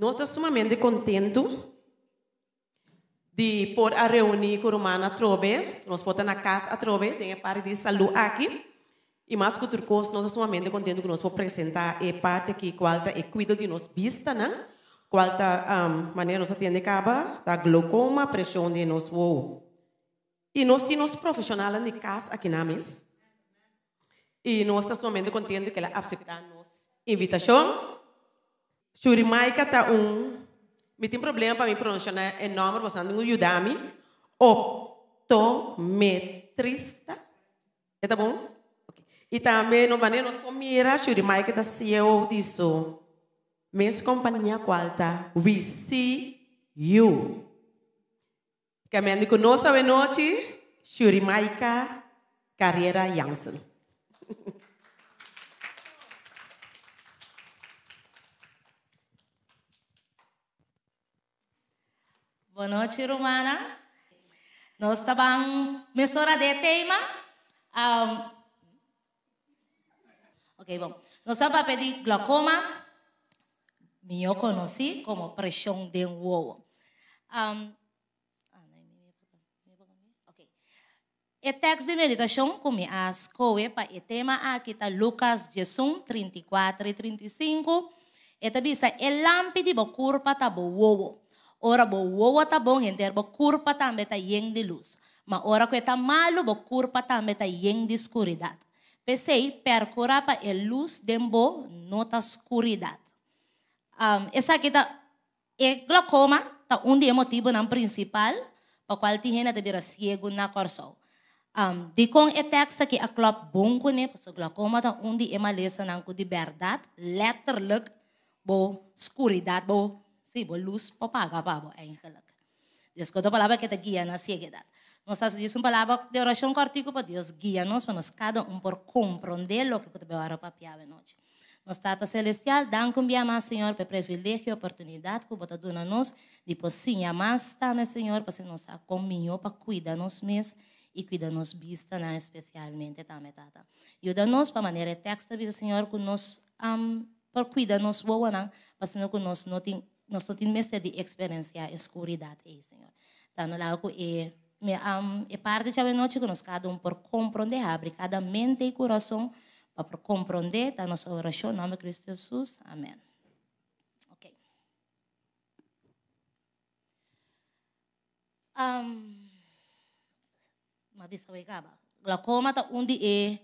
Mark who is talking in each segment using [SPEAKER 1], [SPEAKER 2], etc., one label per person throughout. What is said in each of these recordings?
[SPEAKER 1] Nós estamos sumamente contentes de por a reunir com a trove Trobe. Nós botamos na casa a Trobe, tem a parte de saúde aqui. E mais que outra coisa, nós estamos sumamente contentes que nós podemos apresentar a parte que qual é cuidado de nós vista, né? Qual é um, maneira nós a acaba da glaucoma, pressão de nós wow. E nós temos profissionais de casa aqui na mesa. E nós estamos sumamente contentes que ela aceitou a nossa invitação. Shuri Maika tá um. Me tem problema para me pronunciar o nome, você não ajudar me. Optometrista. É tá bom? Okay. E também no banheiro nós comira, Shuri Maika tá CEO disso. Minha companhia qual tá?
[SPEAKER 2] We see you.
[SPEAKER 1] Caminhando conosco a noite, Shuri Maika, Carreira Janssen. Boa noite, Romana. Nós estávamos mistura de tema. Um, ok, bom. Nós estávamos pedir glaucoma. Me eu conheci como pressão de um ovo. Um, E ah, text de meditação come as coe para o tema ah, aqui está Lucas 11, 34 e 35. E também está, e lâmpide bo curva tá bo uovo. Ora bo wowa ta bong henter bo kurpa também ta yeng di luz. Ma ora que ta malu bo kurpa também ta yeng di escuridade. Pesei per pa e luz dembo nota escuridade. Um, esa aqui e glaucoma, ta undi de motivo não principal, pa qual ti hena te bira ciego na corso. Um, di kon e-text ki a klop bongko ne, so glaucoma tá um de lesa nang ku di verdade, letterlijk bo escuridade bo Sí, por luz opaca, pavo, eigenlijk. Deus conta a palavra que te guia na ceguidade. Nós fazemos uma palavra de oração cortico para Deus guiar nos para cada um por compreender o que te beber para a noite. Nós Tata Celestial, danke um mais, Senhor, pelo privilégio e oportunidade que você dá a nós, de possinha mais também, Senhor, para nos comigo, para cuidar-nos mesmo e cuidar-nos vista, né, especialmente também, Tata. Ajuda-nos para maneira texta, Senhor, que nos um, por cuidar-nos boa, né, para que nós não tenhamos nós só temos de experienciar a escuridão aí, Senhor. Então, lá eu e me am e parte de noite que nós cada um por compreender, abre cada mente e coração para compreender, tá nossa oração, em nome de Cristo Jesus. Amém. Ok. Um, mabisa wegaba. Glaucoma tá onde é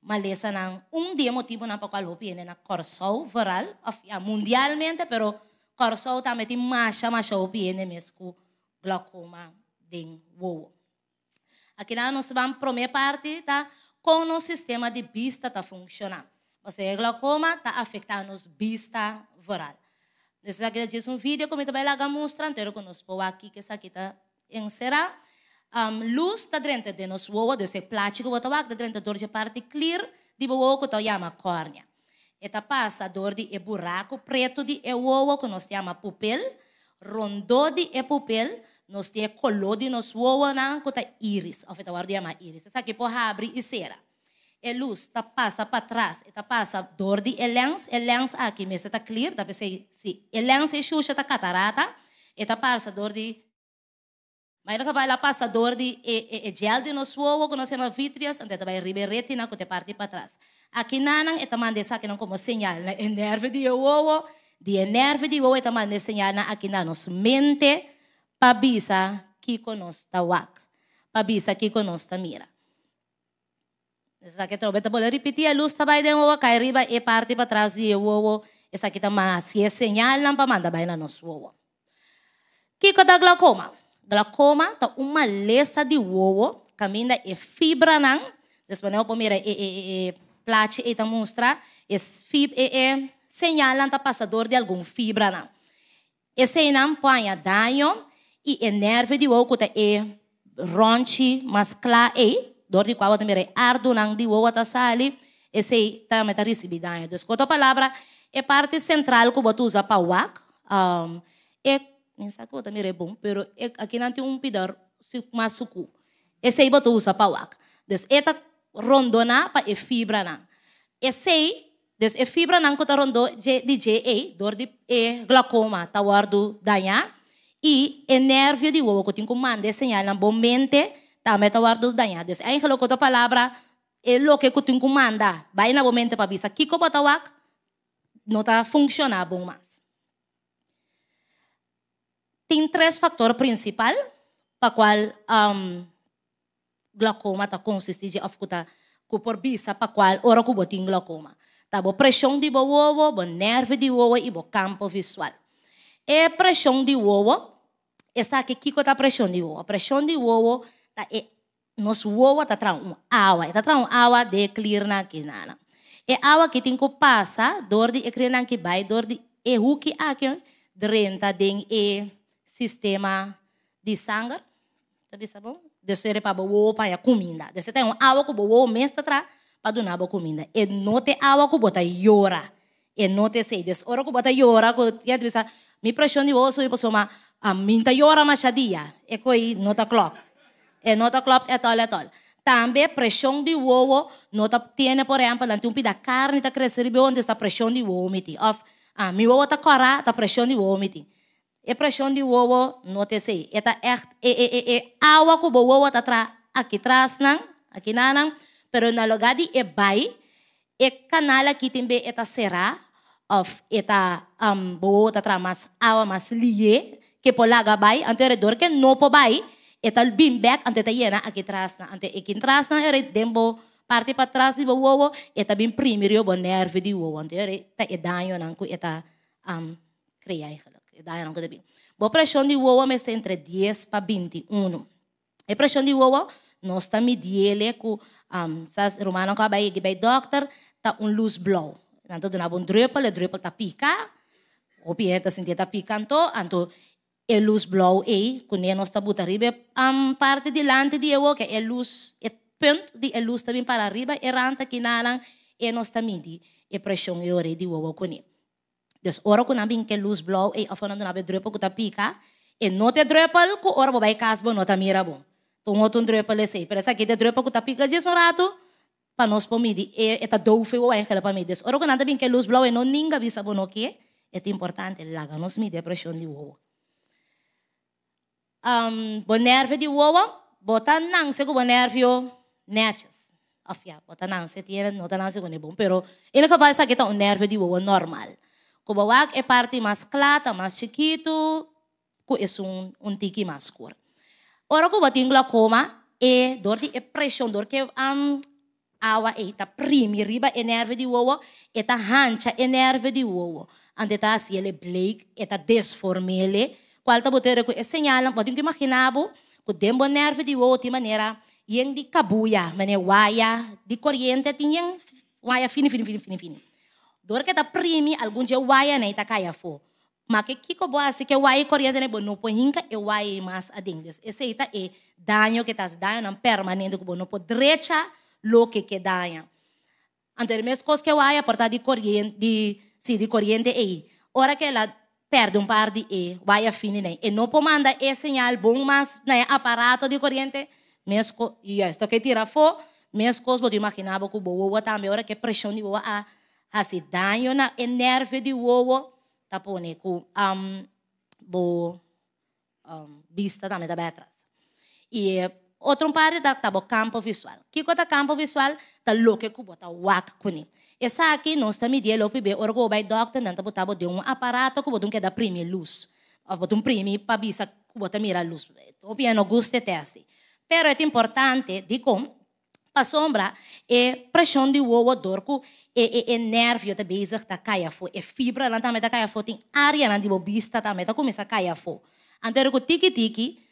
[SPEAKER 1] maleza não um dia motivo não para qual é na né, corsol viral mundialmente, pero Kor so também tem masha masha obi ene com glaucoma de wo. Aqui lá nós vamos primeira parte, tá? Como o sistema de vista está funcionando. Você é glaucoma, está afetando os vista voral. Nesse aqui diz um vídeo como também lá mostrando, eu conosco aqui que essa aqui está encerrada. um, luz está dentro de nós, ou desse plástico, ou tabaco, dentro de parte clear, de boa, que está chama córnea. Eta passador de e buraco preto de e ovo que nós chama pupel, rondo de e pupel, nos tem colo de nos uovo na cota iris, ou feta guarda chama iris. Essa aqui por abrir e cera. E é luz, tá passa para trás, eta tá passa dor de e lens, e lens aqui, mas tá clear, tá pensei, se e lens e xuxa tá catarata, eta passa dor de mas ele vai lá dor de e, e, e gel de nos ovo, que nós temos vitrias, então vai riberete na né, que te parte para trás. Aqui nan itamande sa akin como señal na enerve di wowo, di enerve di wowo mande señal na aqui na nos mente pabisa kiko nos tawak, pabisa kiko nos mira. Esa que trobe te bolo repetir, a luz tabai de wowo, riba e parte pa trás de wowo, esa que ma así es señal pa manda bai na nos wowo. Kiko ta glaucoma. Glaucoma ta uma lesa di wowo, kamina e fibra nan Después no puedo mirar, eh, eh, eh, e, plate e mostra é, é señalan a passador de algum fibra não. E se não põe danho e é de oco te é ronchi mascla e dor de qual também é ardo não de ovo ta sali e se também ta recebi danho. a palavra é parte central que botu usa para wak. Um, e pensa que também é bom, pero é, aqui não tem um pidar mais suco. esse se botu usa para wak. Des eta rondona para pa e fibra na. E sei, des e fibra na kota rondo di JE, el di e glaucoma, tawardu danya. E e nervio di uovo kotin kumande señal na bom mente, tame tawardu danya. E lo palabra, e lo que kotin kumanda, bai na bom mente pa bisa. Kiko wak, no está funcionando bom mas. tres factores principales para qual um, glaucoma ta consiste de of kuta ku por bisa pa qual ora ku botin glaucoma. Ta bo pressão de bo uovo, bo nervo de uovo e bo campo visual. E pressão de uovo, está que kiko ta pressão de uovo. Pressão de uovo ta e nos uovo ta tra um awa, ta tra um awa de clear na kinana. E awa que tinko passa, dor de ekrenan ki bai, dor de e huki aken, drenta den e sistema de sangue. Tá bom? desfere pa bobo pa ya kuminda. Desse tem um awa ku bobo mensa tra pa do nabo kuminda. E note awa ku bota yora. E note sei des ora ku bota yora ku ya bisa mi pressione wo so ipo soma a minta tá yora machadia. E koi nota tá clock, E nota tá clock et tal e tal. Também pressão de ovo, nota tiene por exemplo, um pida carne tá crescer bem onde essa pressão de ovo meti. Of, ah, mi ovo tá corá, tá pressão de ovo meti. e Eprasyon di wowo sei. Eta echt e e e e awa ko bo wowo tatra akitras nang, akinanang, pero nalogadi e bay, e kanala kitimbe eta sera, of eta um, bo tatra mas awa mas liye, ke polaga bay, ante redor ke no po bay, eta back ante ta yena akitras na, ante ikintras na ere dembo parte para trás di wowo, eta bim primeiro bo nerve di wowo, ante ere ta edanyo nang ku eta um, kriya Dar de bine. Bo presión de uovo me se entre 10 pa 21. E presión de uovo nós está mediele cu um, sas romano ca bai ge bai doctor ta un luz blow. Nanto de na bon druppel, le druppel ta pica. O pienta sentia ta pica anto, anto e luz blow e cu ne nós ta buta ribe um, parte dilante di uovo che e luz e punto di e luz ta bin para riba e ranta kinalang e nós ta midi e presión e ore di uovo cu ne. Dus oro ko nabing ke loose blow, e of nando be druppel ko tapika, e no te druppel ko oro bo bay kasbo no tamira bo. Tungo tun druppel ese, pero sa kite druppel ko tapika je sorato, pa nos po midi, e eta doufe o angela pa midi. Oro ko nando bing ke loose blow e no ninga bisa bo no ke, et importante laga nos mi depression di wowo. Um, bo nerve di wowo, bota nang se ko bo nervio netjes. Of ja, bota nang se tiene, no ta nang se ko ne bon, pero in ieder geval sa kita un nerve di wowo normal. Kubawag é e parte mais clara, mas chiquito, que esun um, um tiki mais cor. Ora, kuba tem glaucoma, e dor di e pressão, dor ke am awa e ta primi riba e nerve di uovo, e ta hancha e nerve di uovo. Ante ta si ele bleik, e ta desformele, qual ta botere ku e señalan, pode que imaginabo, ku dembo nerve di uovo ti manera, yen di kabuya, mane waya, di corriente, ti yen waya fini, fini, fini, fini, fini. dor que tá primi algum dia waia né tá caia fo mas que kiko boa assim que waia corrente né não põe hinca e waia mais adentro esse aí tá é dano que tá danho não permanente que não pode direita lo que que danha então mesmo coisas que waia portar de corriente de se de corriente e ora que ela perde um par de e a fine né e não pode mandar esse sinal bom mas né aparato de corriente mesmo e isso que tira fo mesmo coisas pode imaginar que boa também ora que pressão de boa a Kasi ah, dayo na enerve di uovo tapone ku um, bo um, vista da metabetras. E outro parte da tabo campo visual. Que cota campo visual tá louco que bota wak kuni. Essa aqui nós tá media lopi be orgo by doctor nanta botabo de um aparato que botum que dá primi luz. Ou botum primi pa bisa que bota mira luz. O piano guste teste. Pero é importante de A sombra é pressão de ovo dorco, é, é, é da bezer, da caia fo, é fibra, lá também da caia fo, tem área lá de bobista também, da então, começa a caia fo. Antero com tiki-tiki,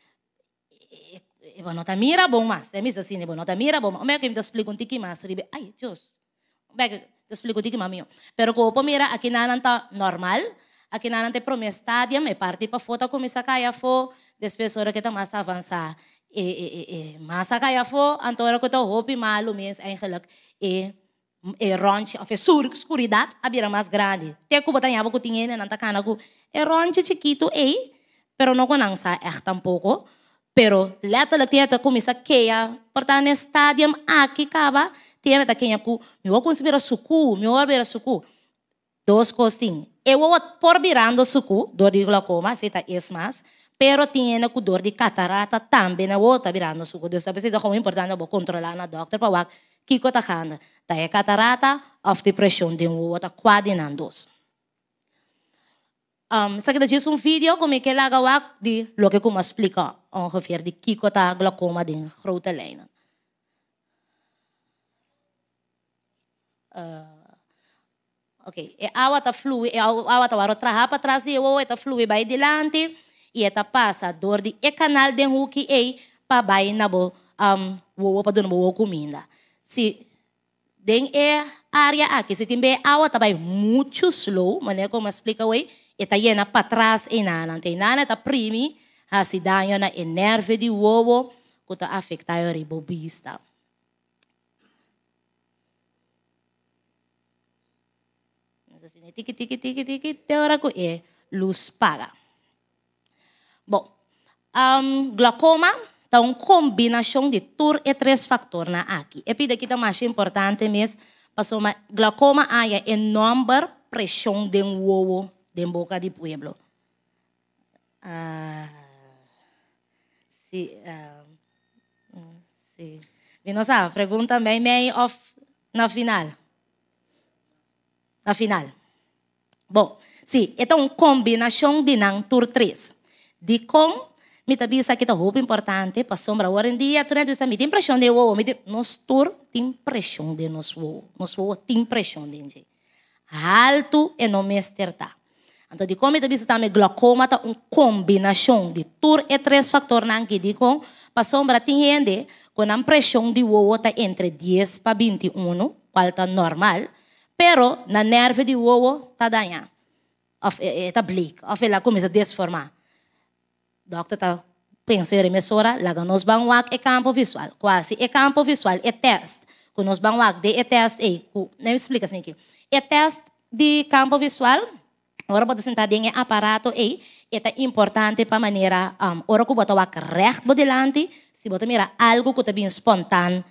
[SPEAKER 1] é bom, não mira bom, mas é mesmo assim, é bom, não mira bom, mas como é que me explica um tiki mas ribe, ai, Deus, como é que te explico um tiki mais, meu? Pero como mira, aqui não tá normal, aqui não tem é promessa, me parte para a começa a caia fo, depois hora que tá mais avançar e, masakaya fo antora ko to hope malo mens eigenlijk e e ronche of e sur escuridad abira ah, mais grande te ko botanhava ko tinha na takana ko e ronche chiquito ei pero no conan sa echt ah, tampoco pero letterlijk tinha ta komisa keia portane stadium aqui kaba tinha ta kenya ku mi wo considera suku mi wo abira suku dos costing eu vou por virando suku do digo la coma se ta es mas Pero tinha ko dor di catarata também na outra virando suco Deus sabe se dá como importante vou controlar na doctor para wak kiko ta kanda ta é catarata of depression de um outra quadinandos. Um, sa kita um vídeo como que laga wak di lo que como explica ongeveer oh, di kiko ta glaucoma din grote lijnen. Uh, ok, e awa ta flui, e awa ta waro traha para trás e o e ta flui vai delante e eta passa dor de e canal den huki ei pa bai na bo um wo pa do bo comida se den e área aqui se timbe awa tá bai muito slow mané como explica oi eta yena pa trás e na te nana tá primi a se danho na enerve de uovo que tá afetar o ribobista. Assim, tiki tiki tiki tiki, te ora é luz paga. Bom, um, glaucoma, então, combinação de tur e três fatores na aqui. E pide que tá mais importante mesmo, passou uma glaucoma aí é número pressão de um ovo de boca de pueblo. sim ah, se, ah, hum, se. pergunta bem, meio off na final. Na final. Bom, sim, então combinação de não tur três de Dikong, mi tabi sa kita tá roupa importante, passou para hora em dia, tu não disse, me tem impressão de uou, me nós tur tem impressão de nós uou, nós tem impressão de gente. Alto e é não mester tá. Então, de como me está me glaucoma, tá uma combinação de tur e três fatores não que digo, passou para tem gente com a impressão de uou tá entre 10 para 21, qual tá normal, pero na nerve de uou tá danha. Está eh, eh, tá bleak, of ela começa a desformar. Doctor tá pensando em emissora, lá nós vamos é campo visual. Quase, é campo visual, é teste. Que nós vamos fazer, é teste. Ei, me explica assim aqui. É teste de campo visual, Ora pode sentar em aparato e é importante para maneira um, ora que botar o reto delante, se botar mira algo que está bem espontâneo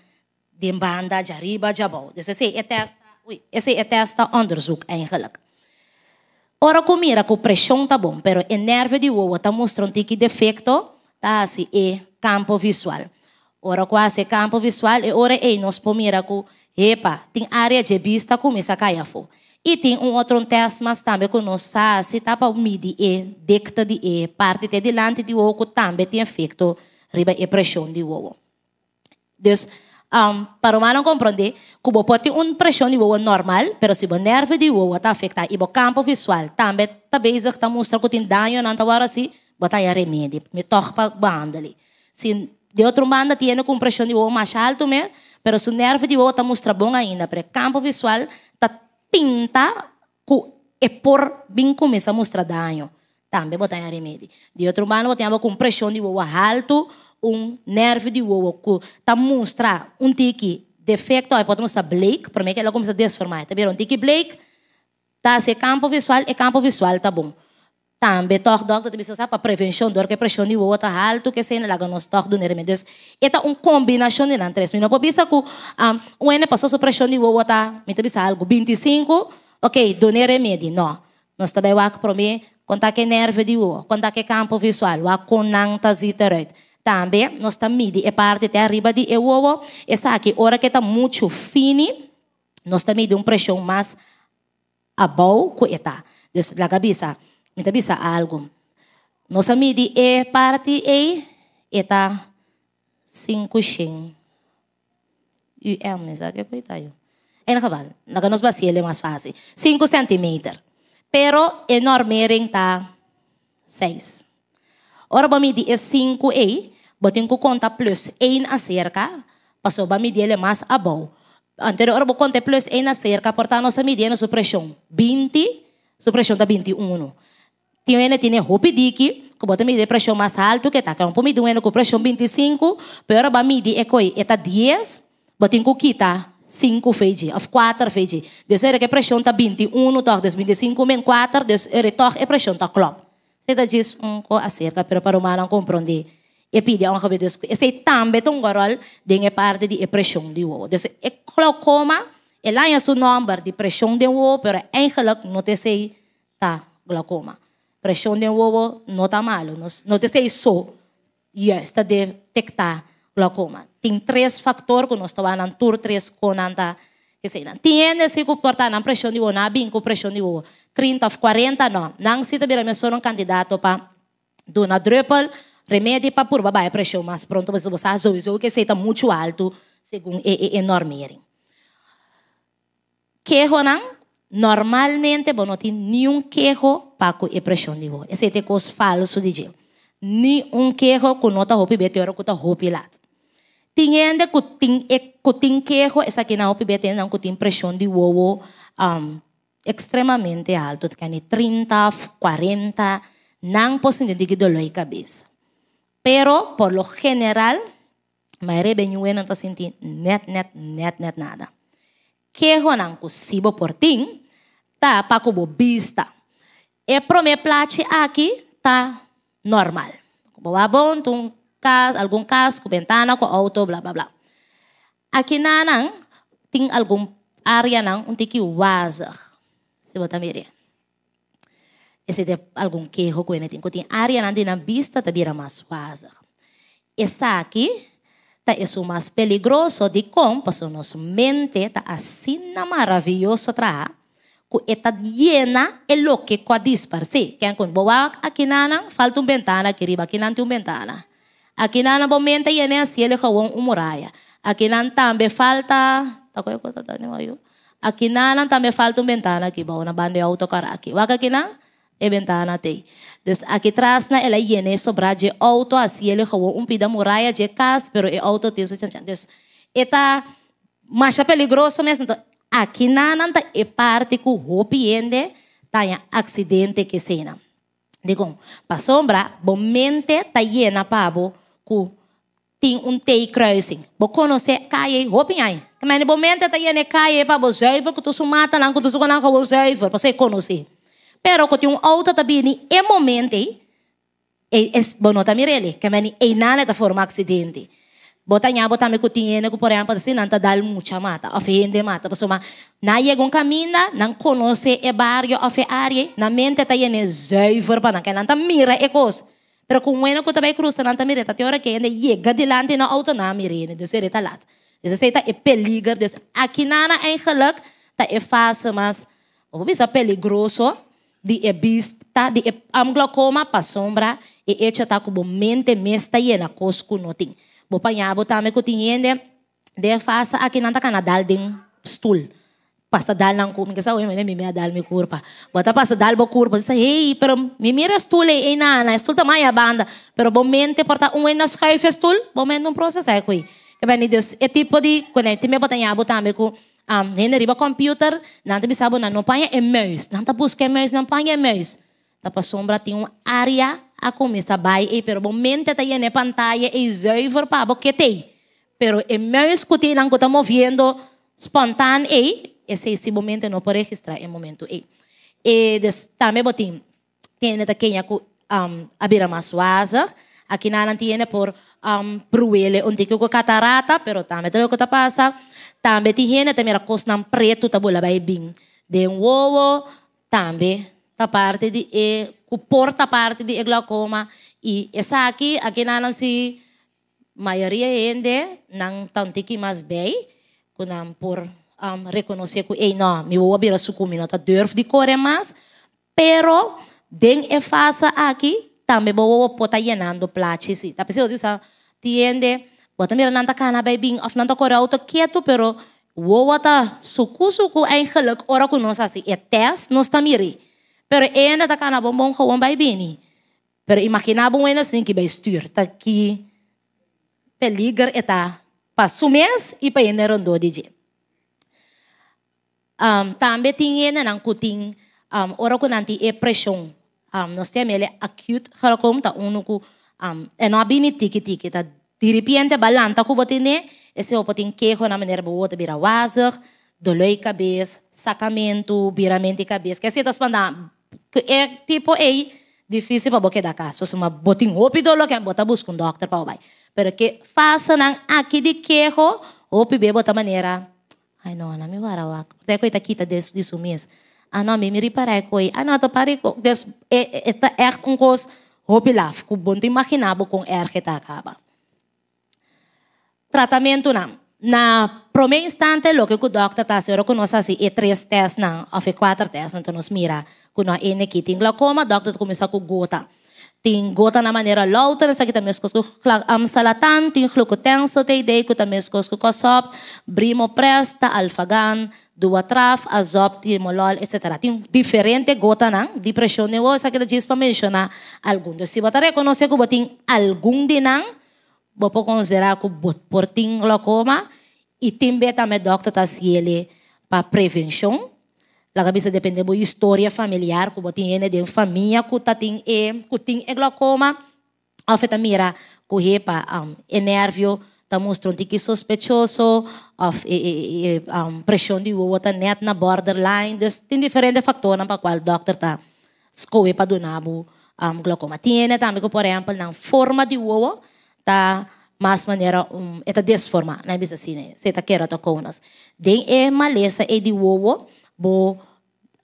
[SPEAKER 1] de banda de arriba de abaixo. Esse é testa, ui, esse é testa onderzoek eigenlijk. Ora comira com pressão tá bom, pero o é nervo de uva tá mostrando que defeito tá assim é campo visual. Ora quase campo visual e é ora é nós pomira com epa, tem área de vista começa essa cair fo. E tem um outro teste mas também com nos sabe se tá para medir e é decta de e parte de delante de uva também tem efeito riba e pressão de uva. Então, Um, para manong comprende, kubo poti un presyon di wawan normal, pero si bo nerve di wawan ta E ibo campo visual. Tambet ta bezig ta mostra kutin danyo nan tawara si botaya remedio. Me toh pa bandali. Si de outro banda tiene com pressão de voo mais alto mesmo, se su nervo de voo está mostrando bom ainda, porque campo visual tá pinta com e por bem começa a mostrar danho. Também botar em remédio. De outro banda, botamos com pressão de voo alto, um nervo de ovo que está mostrar um tique defeito, aí podemos estar Blake, para mim que ela começa a desformar tá vendo? Um tique Blake, tá se campo visual, é campo visual, tá bom. Também, toque doctor, também se para prevenção, dor que pressão de uou, tá alto, que se ainda lá nos toque do nervo, tá uma combinação de lantres, não pode pensar que um ano passou sobre pressão de uou, tá, me tá algo, 25, ok, do nervo, não. Nós também, o para mim, é que nervo de uou, contar que campo visual, o que não tá zitero, também nós também midi, é parte de arriba de e ovo. Essa que hora que está muito fine, nós também de um pressão mais abau que está. Então, na cabeça, minha cabeça algo. Nós também midi é parte e está cinco chin. E é a mesma que coitado. É na cabal, na que nós bacia é mais fácil. Cinco centímetros. Pero enorme está seis. Ora, vamos medir é cinco e Botin ko conta plus 1 a cerca. Passou para medir ele mais a bom. Anterior, eu contei plus 1 a cerca. Portanto, nós medimos a pressão 20, a pressão da 21. Tinha ele tinha roupa de que que bota medir pressão mais alto que tá que é um pouco com pressão 25, pero ba medir é coi eta 10, botin ko quita, 5 feiji, of 4 feiji. Des era que pressão tá 21, tá 25 men 4, des era tá a pressão tá club. Você diz um co acerca, pero para o mal não compreender e pide uma coisa Deus. E se também tem um rol de parte de pressão de uo. Dus é glaucoma. coma, e lá em seu number de pressão de uo, pero eigenlijk não te sei tá glaucoma. Pressão de uo não tá malo, não te sei só está detectar glaucoma. Tem três fatores que nós estamos no tour três com anda que sei não. Tiene se comportar na pressão de uo, na bem com pressão de uo. 30 ou 40 não. Não se te vira sou um candidato para dona Drupal, remédio para por babai é pressão mas pronto, mas você sabe o que está muito alto, segundo é, é enorme. Queijo não? Normalmente, você não tem nenhum queijo para a pressão de você. Esse é coisa falso de Deus. Nenhum queijo que não está roupa beteiro que está roupa lá. Tem ainda que tem, que tem queijo, essa aqui na roupa beteiro não que tem pressão de ovo um, extremamente alto, que é 30, 40, não posso entender que dói a cabeça. Pero, por lo general, maire benyuen não está sentindo net, net, net, net nada. Que ronan consigo por ting tá para como bista. E prome plate aqui, tá normal. Boa bom, tum, cas, algum casco, ventana, com auto, blá, blá, blá. Aqui na nan, tem algum área nan, um tiki wazer. Se botar ese tem algum queijo que ele tem. Tem área na vista também era mais fácil. Essa aqui tá é más mais de como a nossa mente está assim na maravilhoso que está llena el lo que com disparse. Quem com boa aqui nana falta un ventana aqui riba aqui não tem ventana. Aqui nana bom mente llena assim ele com um muralha. Aqui não também falta tá coisa tá nem Aqui nana também falta un ventana aqui, bom na banda autocar aqui. Vaca aqui e na tei. Dus aqui atrás na ela iene sobra de auto assim ele como um pida muralha de casa, pero e auto tem se chancha. Dus eta macha peligroso mesmo. Então, aqui na nanta e parte que hopi ende tenha acidente que cena. Digo, pa sombra, bom mente ta iena pabo ku tem um tei cruising. Bo conhece caie hopi ai. Que mene bo mente ta iene para pabo zuiver que tu mata, lang que tu suga lang que bo se conhecer. Pero kung yung auto tabi ni e momente, e, eh, es bono ta mirele, que mani e eh, nana ta forma accidente. Bota nha, bota me kutinhene, que por exemplo, assim, não tá dal mucha mata, ofende mata, pessoa, mas na chega um caminho, não conhece e barrio, ofe área, na mente tá yene zuiver para não que não tá mira e coisa. Pero com ena que também cruza, não tá mira, tá teora que ainda chega delante na auto na mirene, Deus ele tá lá. Deus ele tá e peligro, Deus. Aqui nana é geluk, tá e fácil, mas, ou oh, bisa peligroso, de ebista, de amglocoma, pa sombra, e echa tá com mente mesta e na cosco notin. Bo panhabo tá me de faça aqui nanta canadal den stool. Passa dal nang kum, kasi uy, mene, mimia dal mi curpa. Bota passa dal bo curpa, disse, hey, pero mimira stool e inana nana, stool tamay a banda. Pero bo mente porta um en nas kaife stool, bo mente um processo é kui. Que bem, Deus, é tipo de, quando eu me botanhabo também um, hende riba computer, nanta bisabo na não panha e-mails, nanta busca e-mails, não panha e-mails. Tapa sombra tem uma área a começar vai e eh, pero bom mente tá aí na pantalla e eh, zuiver pa bo que tem. Pero e-mails que tem não que tá movendo espontâneo e esse esse momento não pode eh. registrar é momento e. E des, também botim tem neta quem com um, a beira mais suaza, aqui na não tem por um, bruele onde que o catarata, pero também tá o que tá passa. Também tinha também a coisa nam preto, tá bola vai bem. De um ovo, também, tá parte de e, porta parte de glaucoma. E essa aqui, aqui na se maioria ende não tantiki que mais bem, que não por um, reconhecer que, ei, não, mi ovo vira sucumi, não tá durf de core mas, pero, den e faça aqui, também vou botar llenando platos. Tá pensando, tiende, Wata mira nanta kana by being off nanta kora auto quieto, pero wo wata suku suku ay geluk ora ku nos asi e test Pero en nanta kana bom bom gewoon by bini. Pero imagina bom en assim que by stuur ta ki peligar eta pa sumes e pa di DJ. Um, tambe tinha na nang kuting um, ora ko nanti e presyon. Um, nos teme acute, halakom ta unuku ku um, eno abini tiki tiki ta É de repente, balan, tá com botine, esse eu potin queijo na maneira boa de bira wazer, dolor de cabeça, sacamento, viramento de cabeça. Quer dizer, das é tipo aí, difícil para boque da casa. Se uma botin opi dolor, quer é botar busca um doctor para o bai. Porque façam aqui de queijo, opi bebo da maneira. Ai, não, não me varawak. Até coita quita disso mesmo. Ah, não, me reparei coi. Ah, não, tô parei coi. É, tá, é um coisa, opi lá, fico bom, te imaginava com erro que tá acaba tratamento não. Na primeiro instante, o que o doutor está fazendo com nós assim, é três testes, não, ou quatro testes, então nós mira, quando nós ainda aqui tem glaucoma, o doutor começou com gota. Tem gota na maneira louta, nessa aqui também com amsalatan, tem glucotenso, tem que também com cosop, brimopresta, alfagan, duatraf, azop, timolol, etc. Tem diferente gota, não, depressão nervosa, que diz para mencionar algum. Se você reconhece que tem algum de não, bopo considerar que portin glaucoma e timbe também doctor tá se ele para prevenção a cabeça depende da história familiar que tem de família que tá tem e que tem e glaucoma a feta mira correr para um, e nervio tá mostrando que suspeitoso of e, e, um, pressão de está net na borderline des, tem diferentes fatores para qual doctor tá escolhe para donar um, glaucoma. tem também, por exemplo, na forma de ovo, ta mas maneira um eta desforma na né, bisa sine assim, né? se ta tá quero ta conas den e é maleza é e di uovo bo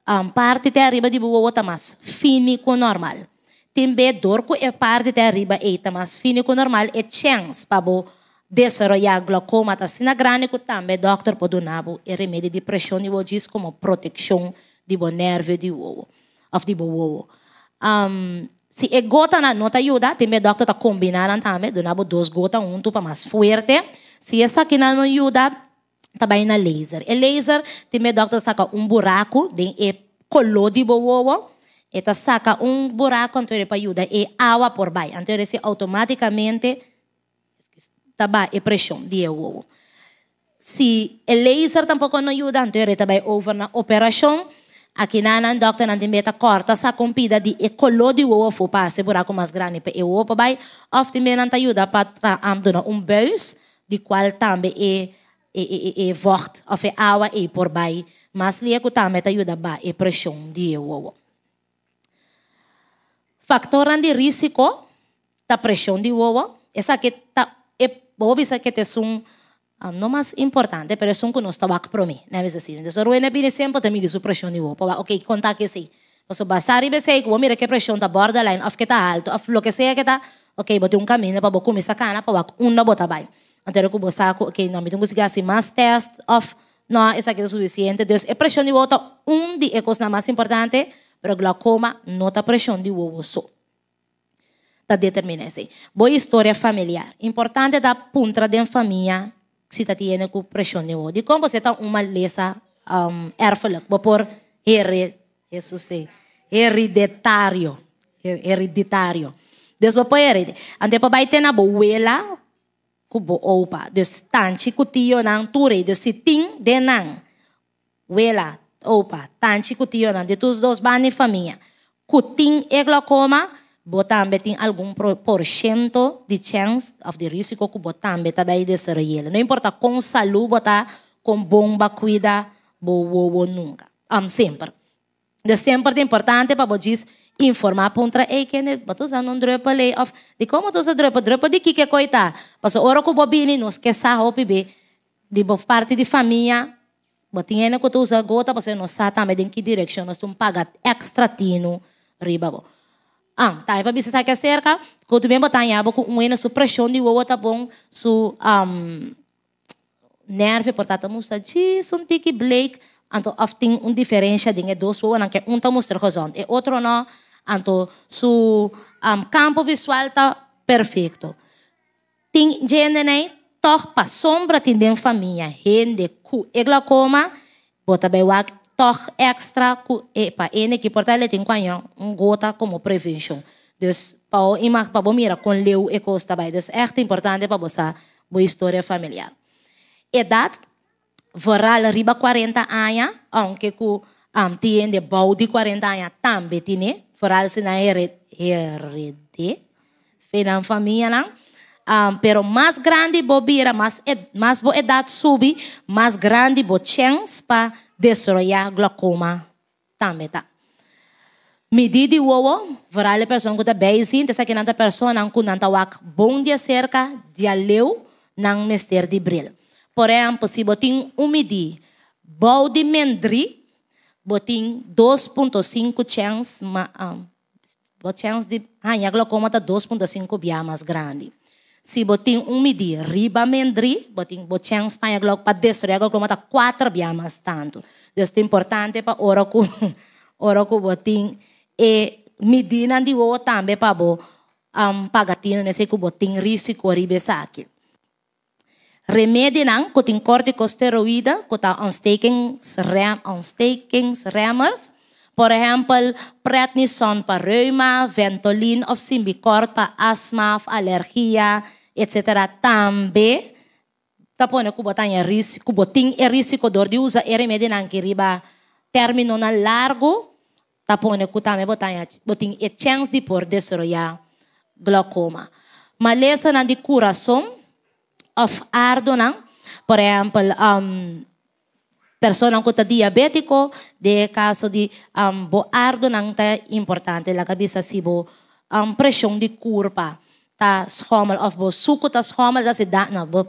[SPEAKER 1] um, parte te arriba di uovo ta tá mas fini com normal tembe dor ko e é parte te arriba e ta tá mas fini com normal e chance pa bo desarrollar glaucoma ta assim sinagrânico também doctor podunabo e remédio de pressão e diz como proteção de bo nervo de uovo of de bo uovo um, se é gota na não te ajuda, tem meu doctor tá combinando também, do nabo dois gotas, um tupa mais forte. Se essa aqui não ajuda, bem na laser. E laser, tem meu doctor saca um buraco, de e colou de boa, e tá saca um buraco, então ele ajuda, e água por baixo. Então ele se automaticamente, tá bem e pressão de ovo. Se o laser tampouco não ajuda, então ele bem over na operação, a akinanan doctor nanti beta korta sa kumpida di ekolo di wowo fo pase buraco mas grande pe ewo pa bai of ti menan ayuda para am dona um buis di qual tambe e e e e vort of e awa e por bai mas li ko tambe ayuda ba e pressão di wowo factoran di risiko ta pressão di wowo esa que ta e bobo bisa que te sun um, no más importante, pero es un que no estaba para mí, ¿no es decir? Entonces, Ruena viene siempre te mide su presión de vos, pues ok, conta que sí. O sea, basar y que, como mira qué presión está borderline, of que está alto, of lo que sea que está, ok, bote un camino para pues vos comer esa cana, para pues vos un no bota bien. Antes que vos saco, ok, no, me tengo que hacer más test, of, no, es suficiente. Entonces, es presión y vos, un de es cosas más importante, pero glaucoma no está presión de vos, so determinante voy a historia familiar. Importante da puntra de familia. sita tiene ku presión ni wo. Di kon você tá uma lesa um, erfelik, bopor here, Jesus say, hereditario, hereditario. Dus we você En na bij tena boela, kubo opa. Dus tanchi kutio nang ture. Dus si ting de nang. Wela, opa. Tanchi kutio nang. De tus dos bani família. Kuting eglocoma botambe tem algum porcento de chance of de risco que botambe também desarrolla. Não importa com saúde, botar com bomba cuida, boa bo, nunca. Um, sempre. De sempre é importante para vocês informar para ei que ne botos anon dropa lei off. de como tos dropa dropa de que que coita. Passo ora com bobini nos que sa hopi be de bo parte de família botinha ne que tos gota passo não sa também de que direção, nós tum paga extra tino riba bo. Ah, tá, para bisa saca cerca, que tu bem batanha, porque um ena su pressão de tá bom su um, nerve portata musta de sun tiki Blake, anto aftin um diferença de dois ou que um tá mostrar razão, e outro não, anto su um, campo visual tá perfeito. Tem gente né, torpa sombra tem den família, gente cu egla coma, bota bewak toque extra ku epa ene ki ele tem um gota como prevention. Dus pao ima pa bomira com leu e costa é Dus echt importante para bosa boa história familiar. Edad vooral riba 40 anos, aunque ku um, de bau de 40 anos também tine, vooral se na hered, herede, família lang. Um, pero mais grande bobira, mais, ed, mais idade subi, mais grande boa chance para desarrollar glaucoma também, tá? Medida o ovo, para a pessoa que está bem, sim, dessa que não pessoa não que não está bom de cerca de aleu, não mester de brilho. Por exemplo, se botin um medi, bol de mendri, botin 2.5 chance, ma, um, ah, chance de, ah, a glaucoma está 2.5 bia mais grande se botin um midi riba mendri, botin bochang Espanha glock para destruir, agora como está quatro biamas tanto. Deus é importante para ora com ora com botin e medina di wo também para bo um, pagatino nesse que botin risco ribe saque. Remédio não, que tem corticosteroida, que está on stakings, Por ejemplo, prednison para reuma, ventolin of simbicort para asma, alergia, etc. También, tapone kubotanya risiko, kubotin e risiko dor di usa e remedi nanki riba termino na largo, tapone kutame botanya, botin e chance di por desroya glaucoma. Malesa na di coração, of ardo na, por exemplo, um, persona con diabetico, di caso di um, boardo nang ta importante la kabisa sibo um, presyon di kurpa ta schommel of bo suku ta schommel da si da no, bo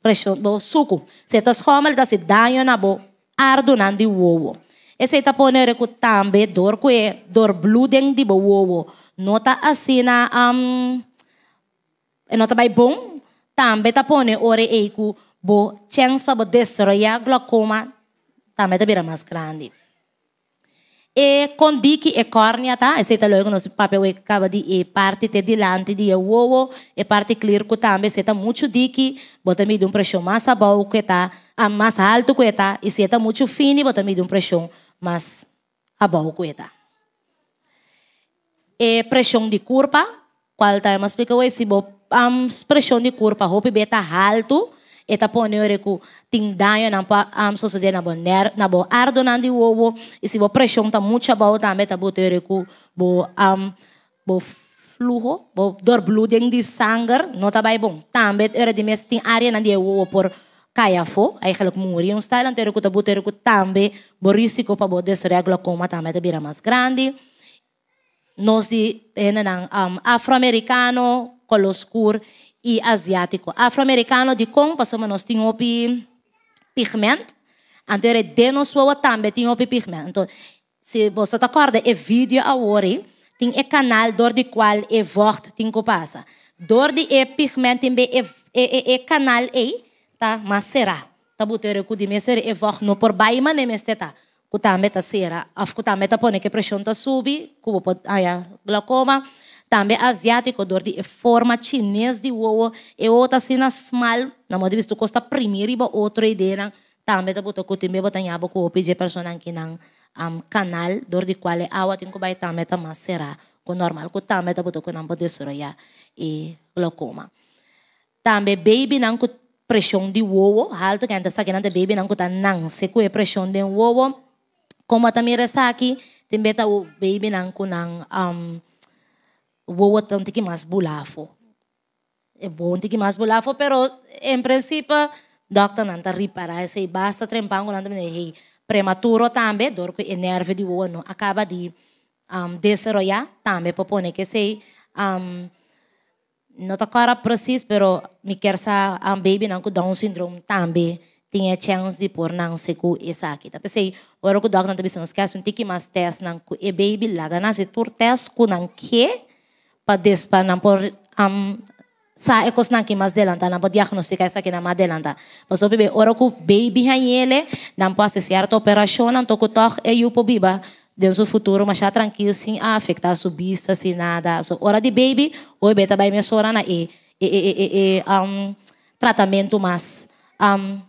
[SPEAKER 1] presyon bo suku. Se ta schommel da si dayo na bo ardo nan di uovo. E se ta ponere ku tambe dor kue dor bluden di bo wowo. Nota asina um, e nota bai bom tambe ta pone ore eiku bo chance fa bo destroya glaucoma Tá, também era mais grande. E com dique e córnea, tá? Aceita logo nosso papel e acaba de e parte de delante de ovo e parte clírico também. Aceita muito dique, bota me de um pressão mais bom que tá, a ah, mais alto que tá. E aceita muito fino, bota me de um pressão mais bom que tá. E pressão de curva, qual tá? Eu explico o esse bo, ah, pressão de curva, roupa beta alto, eta ponere ku ting dayo nan pa am so de na bo ner na bo ardo nan di wowo e si bo presión ta mucha ba ta meta bo tere ku bo am bo flujo bo dor bluding di sanger nota bai bon tambet ere di mestin aria nan di e wowo por kayafo eigenlijk muri un style anterior ku tabu tere ku tambe bo risiko pa bo desre glaucoma ta meta bira mas grandi nos di en nan um, afroamericano color oscuro e asiático. Afro-americano de Kong, passou menos tinha o pigmento. Anterior é de nós também tinha o pigmento. Se você está acorda, é vídeo agora, tem é canal dor de qual é voto tem que passa. Dor de é pigmento tem é, é, é, é, canal é, tá? Mas será? Tá botando o de mestre é voto não por baima nem mestre tá. Kutame tá será, af kutame está pone que pressão tá subi, cubo pode, ah, glaucoma. também asiático, dor de forma chinês de ovo, e outra assim na smal, na modo visto costa primeiro e outra ideia, também da botou que também botanhava com o PG persona aqui na um, canal, dor de qual é água, tem que vai também tá mais será, com normal, com também da botou que não pode ser e glaucoma. Também baby não com pressão de ovo, alto que anda essa que baby não com tá não, se com pressão de um ovo, como também está aqui, também tá o baby não com não um, hubo tanto que más bulafo. É bom que mais bulafo, pero em princípio, doctor não está reparar, se basta trempango não também, hey, prematuro também, dor que o nervo de uo não acaba de um, desarrollar também, para poner que sei, um, não está claro preciso, pero me quer sa um baby não com Down syndrome também tinha chance de por não se com essa aqui. Tá pensei, ora o doctor não está pensando, esquece um tique mais teste não com e baby, laga não se tur teste com não que, para pa nam por um, sa ekos nan ki mas delanta, nan po diagnostika esa ki nan mas delanta. Paso bebe, ora ku baby hanyele, nan po asesiar to operasyon, nan to toque e yupo biba, dentro do futuro, mas já tranquilo, sem afetar sua vista, sem nada. So, hora de baby, oi, beta vai me na e, e, e, e, e um, tratamento mais, um,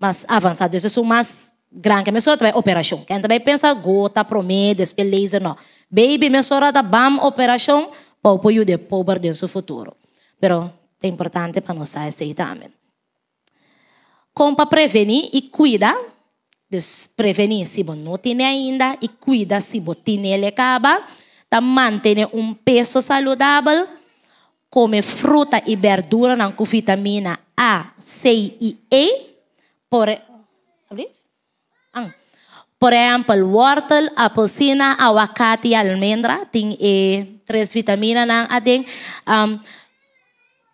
[SPEAKER 1] mais avançado. Isso é mais grande. Me sora também operação. Quem também pensa gota, promete despeleza, não. Baby, me sora da bam operação, popolo del povero del suo futuro. Però è importante per non stare seitamen. Compa preveni e cuida, prevenir se você não tem ainda e cuida se você tem ele acaba, tá manter um peso saudável, come frutta e verdura con vitamina A, C e E, por Por exemplo, wortel, apocina, aguacate e almendra. Tem eh, três vitaminas. a um,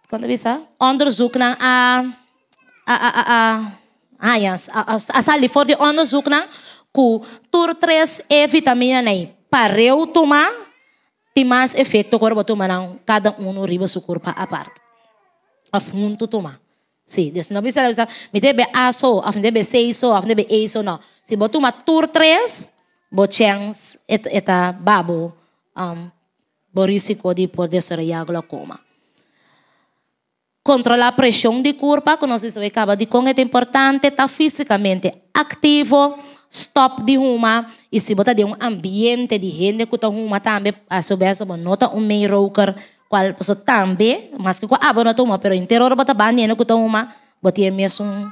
[SPEAKER 1] quando visa? Onderzoek naar a a a a a ah, a a a a a onderzoek a a tur 3 e vitamina nei. Pareu tomar tem mais efeito corpo tomar não cada um no riba seu corpo a parte. Afunto tomar. See, there's no be say me they be A so, after they be C so, after they be A so no. See, but tu matur tres, bo chance et eta babo um bo risiko di essere seria glaucoma. Contro la pressione di curva, come si diceva, di con è importante, sta fisicamente attivo, stop di huma, e si bota di un ambiente di gente che huma tambe, a sobesso, ma nota un meio roker, qual pessoa também, mas que ah, bom, não toma, pero interior bota banho, não toma uma, botia mesmo um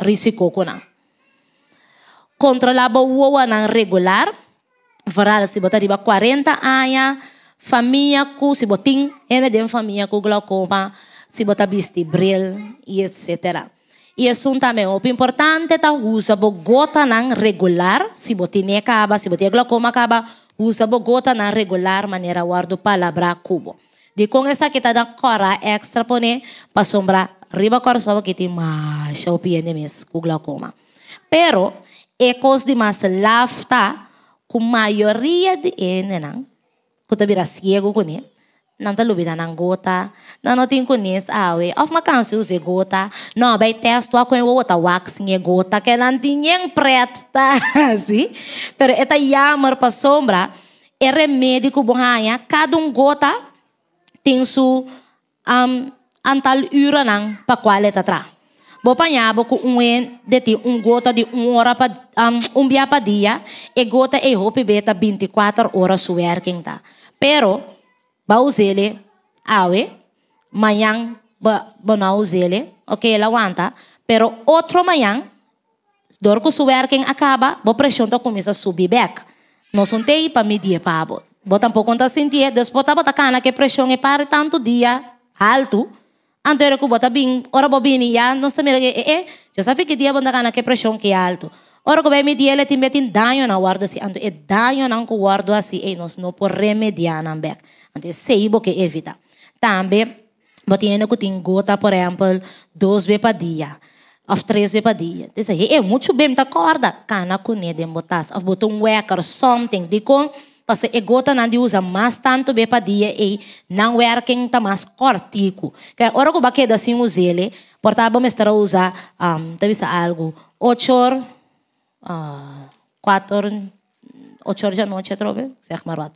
[SPEAKER 1] risco com o Controlar boa não regular, varal se botar riba 40 anos, família com se botim, ele de família com glaucoma, se botar bisti bril e etc. E isso também, o importante é tá usar gota na regular, se botinha acaba, se botinha glaucoma acaba, usa gota na regular, maneira guardo palavra cubo. Di com essa kita da cora extra pone pa sombra riba kora soba kiti mais o piende mes ku glaucoma. Pero ecos de mais lafta com maioria de ene nang ku ta ciego ku ne não tá lubida na gota, não não tem a we, of ma use gota, não vai testo a com outra wax gota, que não tinha preta, si, pero eta yamar pa sombra, é remédio que cada um gota tingsu um, antal ura nang pakwale tatra. Bopa niya, boku ungen, deti un gota di un ora pa, um, un biya pa dia, e gota e hopi beta 24 su working ta. Pero, uzele, awe, mayang ba, banauzele, okay, lawanta, pero otro mayang, dor su working acaba, bo presyon to kumisa subi back. Nosun tei pa midie pa abot. Vos tampoco conta sentir, después a cana, que presión e para tanto dia alto. era que bota bem, ora bobini ya, não se mira que eh, eh, eu sabia que dia botacana que presión que alto. Ora que bem dia ele tem tin daño na guarda assim, antes é daño na guarda, assim, e eh, nós não por remediar na antes sei seibo que evita. Também botando que tem gota, por exemplo, dois vezes por dia of três vezes por dia. Diz aí, é eh, eh, muito bem, tá corda. Cana com ele, botas, of botou um wecker, something, de com... Paso egota nandi usa mais tanto be dia e não é werken ta mais cortico. Que ora ko bakeda assim usele, portaba me estará usa um, talvez algo 8 horas, uh, 4 8 horas da noite, trobe, se marwat.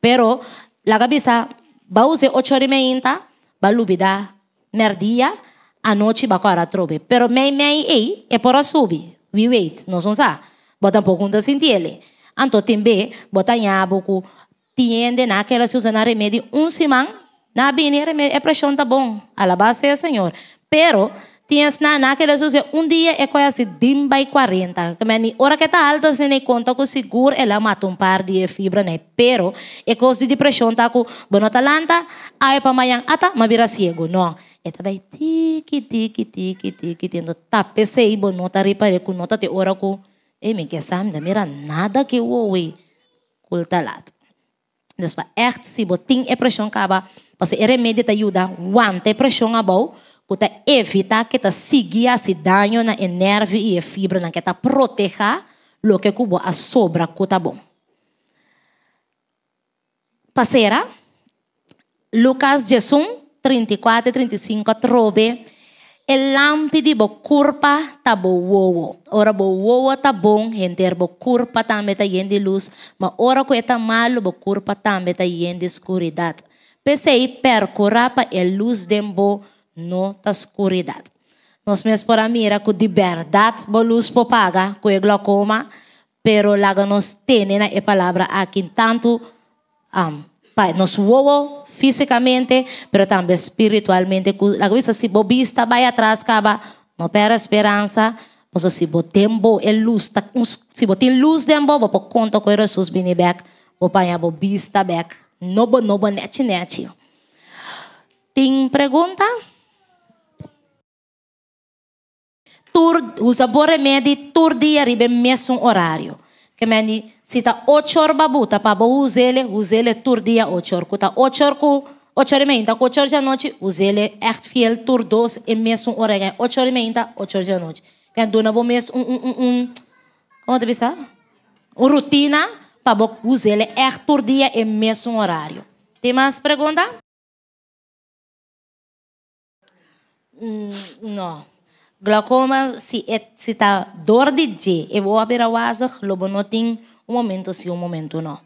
[SPEAKER 1] Pero la cabeça ba use 8 horas e meia, ba lubida merdia, a noite ba cara trobe. Pero mei mei ei, e pora subir We wait, não são sa. Bota um pouco um da ele. Anto tembe, bota nhabuco, tiende naquela se usa na remédio, un um simão, na bine remédio, é pressão tá bom, alla base o Senhor. Pero, tiens na naquela se usa, un um dia e coisa assim, dimba e quarenta, ni ora che ta alta, se ne conta com seguro, ela mata un um par di fibra, ne Pero, e coisa di pressão tá com, bonota lanta, aí para amanhã, ata, ah, ma vira cego, não. E vai tiki, tiki, tiki, tiki, tendo tapecei, bonota repare, com nota te ora com, Ik heb samen não era nada que o oi culta lá. Então, pa echt si botin e pressão kaba, pas e remédio te ajuda, wante pressão abou, kuta evita que você siga esse danho na e nerve e fibra para que ta proteja lo que você a sobra kuta bom. Pasera, Lucas 11, 34 e 35, trobe, Elampi bo curpa ta bo wowo. Ora bo wowo ta bom, render bo curpa também ta yende luz, ma ora ko eta malo bo curpa também ta yende escuridade. Pensei per curapa e luz dembo no ta escuridade. Nos mes para mira ku de verdade bo luz po paga ku e glaucoma, pero laga nos tene na e palavra aqui tanto um, pa nos wowo fisicamente, però anche espiritualmente. La coisa se bobista, vai atrás, acaba, não pera esperança. Mas se tempo é luz, se botem luz dembo, vou por conta com Jesus bini back, vou apanhar bobista back. Nobo, nobo, net, net. Tem pergunta? Tur, usa bom remédio, tur dia ribe mesmo horário. Que me se Sita ochor babuta para bo uzele, uzele turdia ochor. horas ochor ku ochor e menta, horas de noite, uzele echt fiel tur dos e mes um orega. Ochor e menta, horas de noite. Kan dona bo mes um um um um. Como te pensa? Um rotina para bo uzele echt tur dia e meia um horário. Tem mais pergunta? Mm, não. Glaucoma, se está dor de dia, eu vou abrir a asa, logo não tem um momento sim, um momento não.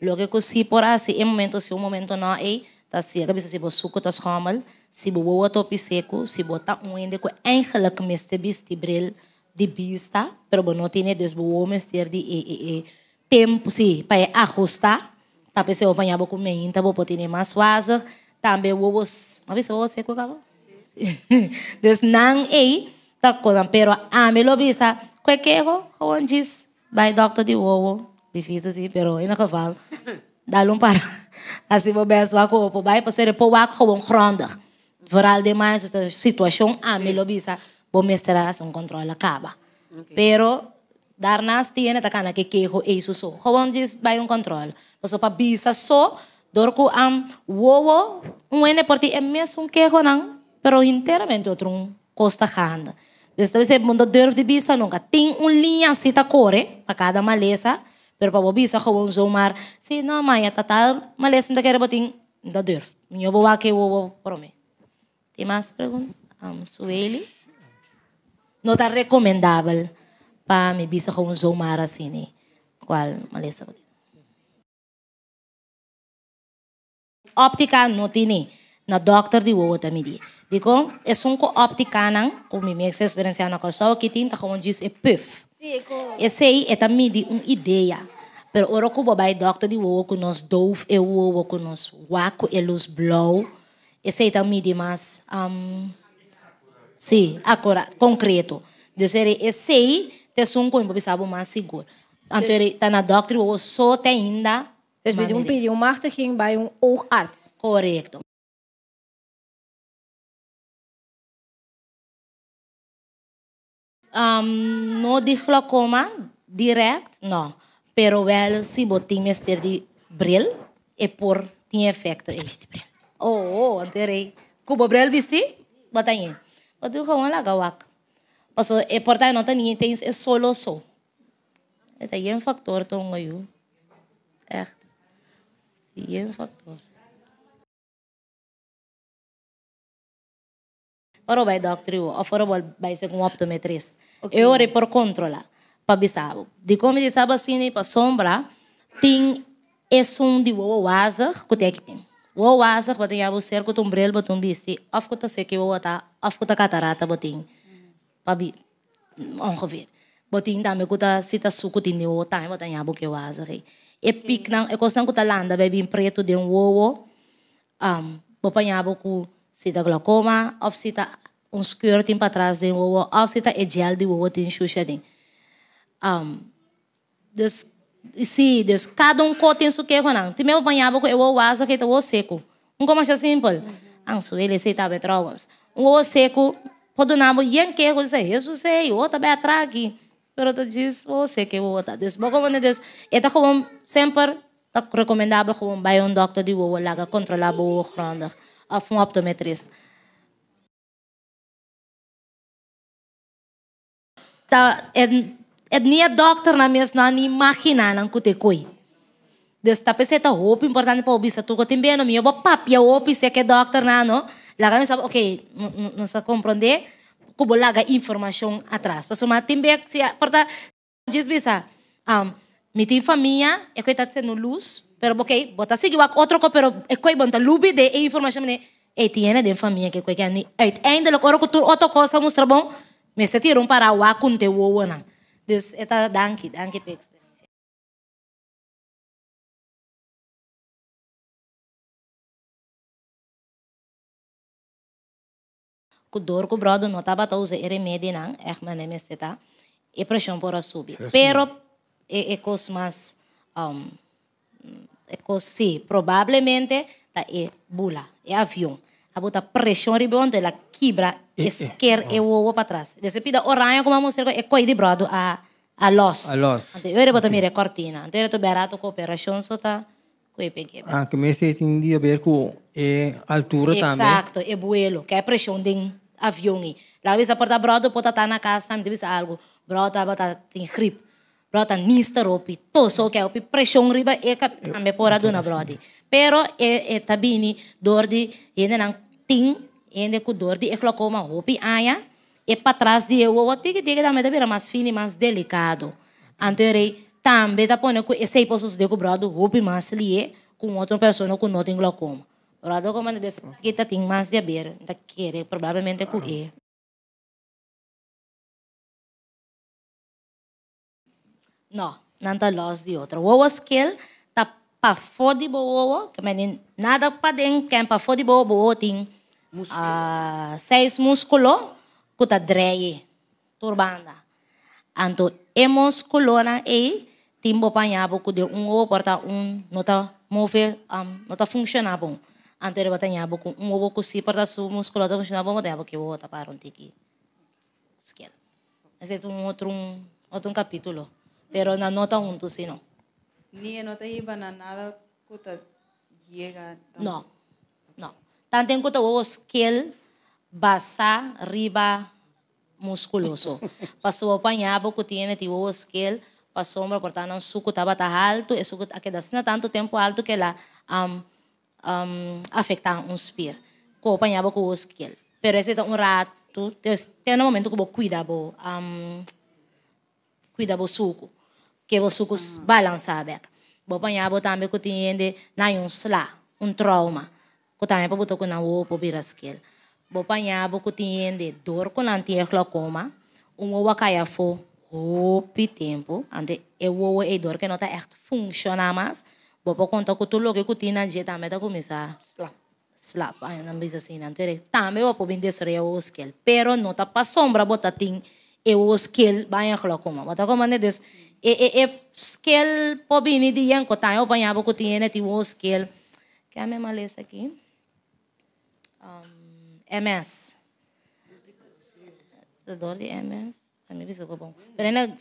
[SPEAKER 1] Logo que se por assim, um momento sim, um momento não, e tá se que cabeça se suco tá schommel, se boa topi seco, se bota um ende com que me bisti bril de vista, pero bueno, tiene des boa mester de e eh, e eh, e eh, tempo, sim, para ajustar. Tá pensando apanhar com menin tá boa tiene mais suazer, também boa, uma vez boa seco acabou. Des nan ei, tá coisa, pero a melo bisa, qualquer erro, Juan diz, doctor de Diwowo, difícil assim, pero ainda que eu falo, dá um para, assim, vou bem sua corpo, vai para ser por wak com verdade mais demais, situação a ah, melobisa, vou mestrar assim, um controle acaba, pero dar nas tiene tá cana que queijo e isso só, como diz, vai um controle, passou para bisa só, dorco am wowo, um ene por ti é mesmo um queijo não, pero inteiramente outro um costa grande. Desto se mundo dor de visa nunca tem un linha se tá corre para cada maleza, pero para bisa com um zomar, se no, maya, tá tal maleza não quer botin da dor. Minha boa que eu prome. Tem más pergunta? Am sueli. Não tá recomendável para me bisa com um zomar assim, né? Qual maleza?
[SPEAKER 2] Óptica no
[SPEAKER 1] tiene. na doctor de wo também. Digo, é um óptica não, a minha experiência na só que tinta como diz, é puff. Esse aí é também de uma ideia. Mas ora que o bobai doctor de uou que nós dove, eu uou que nós waco é luz blow. Esse aí também de mais, um, sim, agora concreto. Dizer, esse aí tem um coimbo, sabe, mais seguro.
[SPEAKER 2] Então, ele está na doctor, ou só tem ainda Dus bij een Marta ging um een Correto. um, no de glaucoma direct, não.
[SPEAKER 1] Pero ela se botem mester de bril e por tinha efeito este bril. Oh, oh, anterei. Cubo bril vesti, botanhe. Botu com ela gawak. Passo e porta não tem ninguém tem é solo só. É é um fator tão
[SPEAKER 2] aí. Echt. É um fator. Oro by doctor ou oro by
[SPEAKER 1] second optometrista. Okay. Eu orei por controlar. Para Bissau. De como Bissau assim, né, para sombra, tem esse um de oázer que tem aqui. O oázer, para ter a ser, que um brel, para um bici, of que tá seco, eu tá, of que tá catarata, para ter. Para bi, vamos ver. Botin dame que tá cita suco de neo, tá, eu tenho a boca oázer. E pic não, é questão que tá landa, bebe em preto de um ovo, um, vou apanhar a boca, cita glaucoma, of cita um skör tempo para trás um wo afsita e gel de um tin shusha de um des si des cada um co tem su que conan ti meu banhava com eu wo asa feita wo seco um como acha simples uhum. an su ele se bem trovas um wo seco podo namo yen que eu disse isso sei o tabe atrás que pero tu diz o seco o outro tá tá- des bo como ne é des eta tá como sempre tá recomendável como vai um doctor de wo laga controlar o grondig of um optometrist
[SPEAKER 2] ta et, et nia doctor na mes na ni makina nang
[SPEAKER 1] kutekoi. Des ta pese hope importante pa obisa tu ko timbe no mio pap ya hope se ke doctor na no. La kami sa okay, no sa comprende kubolaga informação atrás. Paso ma timbe se porta diz bisa. Um, mi tim família, e ko ta tendo luz, pero ok, bota sigi wak otro ko pero e ko ibanta lubi de informação ne. E tiene de família que ko que ni. Uiteindelijk, ook toen Otto Kosa moest er bom.
[SPEAKER 2] Me se tiram para o aconteceu ou não. Dus eta dankie, dankie pe experiência. Ku dor ku brodo no taba tauze ere medi
[SPEAKER 1] nan, eh mane mesteta. E pressão para subir. Pero é e cos mas um, e cos si, probablemente tá é bula, é avião. A bota pressão ribonde la quibra eh, eh, esquer e o para trás. Desse pida oranha como vamos ser e coi de brodo a a los. A los. Ante eu era também recortina. Ante eu era barato cooperação só tá coi pegue. Ah, que me sei tinha a ver com e altura também. Exato, e buelo, que é pressão de avião. Lá vez a porta brodo pota estar na casa, me deve algo. Brodo bota tá tem gripe. a Mister nista ropi. Toso que é o pressão riba e cap a me pora do na brodi. Pero e e tabini dor de ainda não tem ende ku dor e colocou uma roupa aia e para trás de eu o tige que da meda vira mais fino mais delicado anteriorei então, também da tá pone ku esse possos de ku brodo roupa mais lie com outra pessoa com não tem glaucoma brodo como é desse
[SPEAKER 2] que tá tem mais de beira da querer provavelmente ku e não não tá, é tá los de
[SPEAKER 1] outra o skill tá pa de bo que menin nada pa den quem é pa de bo bo tem Musculo. Uh, ah, seis músculo kuta dreye turbanda. Anto e músculo na e timbo panhabo kude um ovo porta um nota mover um, nota funciona bom. Anto ele batanhabo com um ovo kusi porta su músculo nota funcionar bom batanhabo que ovo taparon tiki. Esquerda. Esse é um outro um, outro um capítulo. Pero na nota um tu sino. Ni nota iba na nada kuta llega. não tanto em conta o skill, basa, riba, musculoso. Passou apanhava que tinha tipo o skill, passou sombra, portanto, o suco estava tá alto, e suco aqui da cena tanto tempo alto que lá um, um, afetar um espir. Que apanhava com o skill. Pero esse é um rato, tem um momento que eu cuida, bo, um, cuida do suco, que o suco ah. balança a beca. Vou apanhar também que tinha de, na um slá, um trauma kutanya po buto ko na wo po biraskil. Bo panya bo kutiende dor ko nanti e glaucoma, umo wakaya fo hopi tempo, ande e wo e dor que nota tá echt funciona mas, bo po conta ko tulo ke kutina je ta meta ko misa. Slap. Slap, ay nan bisa sin antere. Tambe bo po binde sore o skill, pero nota ta pa sombra ting e o skill bayan glaucoma. Bota ko mane des e e e skill po bini diyan ko tayo panya bo kutiene ti o skill. Kaya me malesa aqui um, MS. Da dor de MS. A mim pensa que é bom. Porém, né,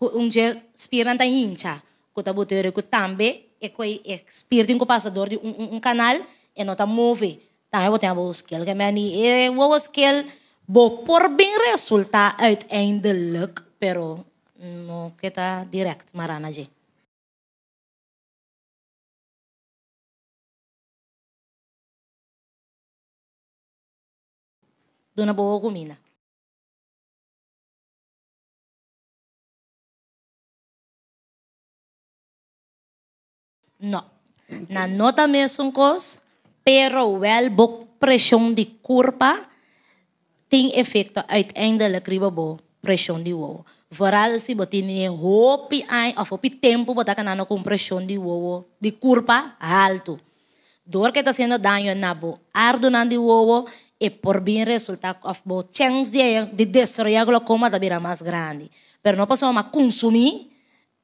[SPEAKER 1] um dia, espirando a hincha, que está botando que também, é que é espírito que passa de um, um canal, e não está move. Então, eu tenho uma skill que é minha, uma skill, vou por bem resultar,
[SPEAKER 2] uiteindelijk, pero não que está direto, marana, gente. Dona boa No. Não, Na nota mesmo cos, pero
[SPEAKER 1] wel bok pressão de curva tem efeito uiteindelijk riba bo pressão de wow. Vooral si botin ni hopi ai of hopi tempo bota kanano com pressão de wow de curva alto. Dor que está sendo danho na bo ardo nan de wow Y por bien resultado of bo chance de de la glaucoma da bira más grande. Pero no podemos consumir.